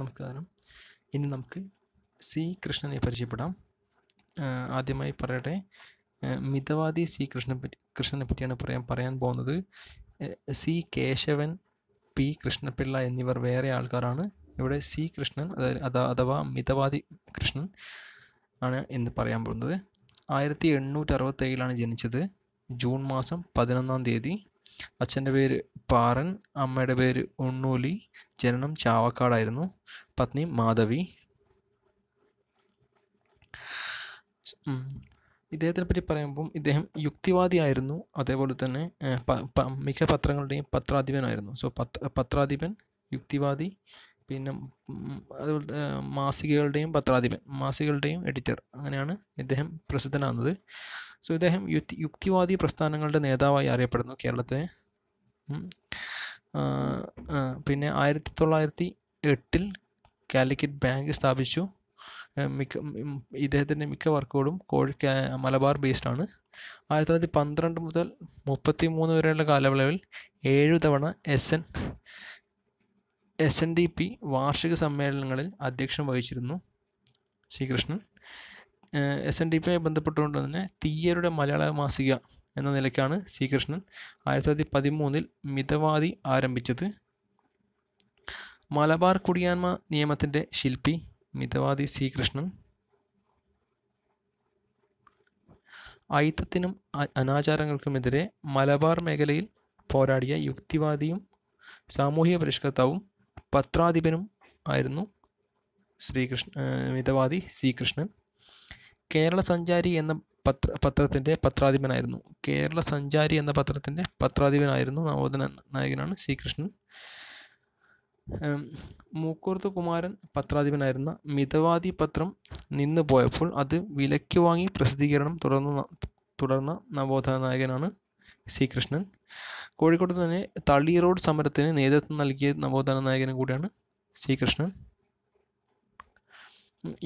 നമസ്കാരം ഇനി നമുക്ക് സി കൃഷ്ണനെ പരിചയപ്പെടാം ആദ്യമായി പറയട്ടെ മിതവാദി സി കൃഷ്ണനെ കൃഷ്ണനെ പറ്റിയാണ് പറയാൻ പറയാൻ പോകുന്നത് സി കേശവൻ പി കൃഷ്ണപിള്ള എന്നിവർ വേറെ ആൾക്കാരാണ് ഇവിടെ സി കൃഷ്ണൻ അഥവാ മിതവാദി കൃഷ്ണൻ ആണ് എന്ന് പറയാൻ പോകുന്നത് ആയിരത്തി എണ്ണൂറ്റി അറുപത്തേഴിലാണ് ജനിച്ചത് ജൂൺ മാസം പതിനൊന്നാം തീയതി അച്ഛൻ്റെ പേര് പാറൻ അമ്മയുടെ പേര് ഉണ്ണൂലി ജനനം ചാവക്കാടായിരുന്നു പത്നി മാധവി ഇദ്ദേഹത്തിനെ പറ്റി പറയുമ്പം ഇദ്ദേഹം യുക്തിവാദിയായിരുന്നു അതേപോലെ തന്നെ മിക്ക പത്രങ്ങളുടെയും പത്രാധിപനായിരുന്നു സോ പത്ര പത്രാധിപൻ യുക്തിവാദി പിന്നെ അതുപോലെ മാസികകളുടെയും പത്രാധിപൻ മാസികകളുടെയും എഡിറ്റർ അങ്ങനെയാണ് ഇദ്ദേഹം പ്രസിദ്ധനാകുന്നത് സോ ഇദ്ദേഹം യുക്തി യുക്തിവാദി പ്രസ്ഥാനങ്ങളുടെ നേതാവായി അറിയപ്പെടുന്നു കേരളത്തെ പിന്നെ ആയിരത്തി തൊള്ളായിരത്തി എട്ടിൽ കാലിക്കറ്റ് ബാങ്ക് സ്ഥാപിച്ചു മിക്ക ഇദ്ദേഹത്തിൻ്റെ മിക്ക വർക്കുകളും കോഴി മലബാർ ആണ് ആയിരത്തി തൊള്ളായിരത്തി പന്ത്രണ്ട് മുതൽ മുപ്പത്തി മൂന്ന് വരെയുള്ള കാലയളവിൽ ഏഴു തവണ S N S N D P വാർഷിക സമ്മേളനങ്ങളിൽ അധ്യക്ഷം വഹിച്ചിരുന്നു ശ്രീകൃഷ്ണൻ എസ് എൻ ഡി പിയുമായി ബന്ധപ്പെട്ടുകൊണ്ട് തന്നെ തീയ്യരുടെ മലയാള മാസിക എന്ന നിലയ്ക്കാണ് ശ്രീകൃഷ്ണൻ ആയിരത്തി തൊള്ളായിരത്തി പതിമൂന്നിൽ മിതവാദി ആരംഭിച്ചത് മലബാർ കുടിയാന്മ നിയമത്തിൻ്റെ ശില്പി മിതവാദി ശ്രീകൃഷ്ണൻ ഐത്തത്തിനും അനാചാരങ്ങൾക്കുമെതിരെ മലബാർ മേഖലയിൽ പോരാടിയ യുക്തിവാദിയും സാമൂഹിക പരിഷ്കർത്താവും പത്രാധിപനും ആയിരുന്നു ശ്രീകൃഷ്ണ മിതവാദി ശ്രീകൃഷ്ണൻ കേരള സഞ്ചാരി എന്ന പത്ര പത്രത്തിൻ്റെ പത്രാധിപനായിരുന്നു കേരള സഞ്ചാരി എന്ന പത്രത്തിൻ്റെ പത്രാധിപനായിരുന്നു നവോദന നായകനാണ് ശ്രീകൃഷ്ണൻ മൂക്കൂർത്ത് കുമാരൻ പത്രാധിപനായിരുന്ന മിതവാദി പത്രം നിന്ന് പോയപ്പോൾ അത് വിലയ്ക്ക് വാങ്ങി പ്രസിദ്ധീകരണം തുടർന്നു തുടർന്ന നവോത്ഥാന നായകനാണ് സി കൃഷ്ണൻ കോഴിക്കോട് തന്നെ തളി റോഡ് സമരത്തിന് നേതൃത്വം നൽകിയ നവോത്ഥാന നായകനും കൂടിയാണ് സി കൃഷ്ണൻ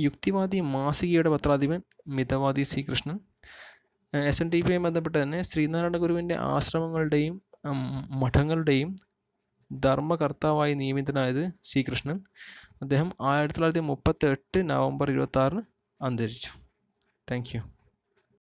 യുക്തിവാദി മാസികയുടെ പത്രാധിപൻ Mithavadi C Krishnan S N D പിയുമായി ബന്ധപ്പെട്ട് തന്നെ ശ്രീനാരായണ ഗുരുവിൻ്റെ ആശ്രമങ്ങളുടെയും മഠങ്ങളുടെയും ധർമ്മകർത്താവായി നിയമിതനായത് സി കൃഷ്ണൻ അദ്ദേഹം ആയിരത്തി തൊള്ളായിരത്തി മുപ്പത്തെട്ട് നവംബർ ഇരുപത്തി അന്തരിച്ചു താങ്ക് യു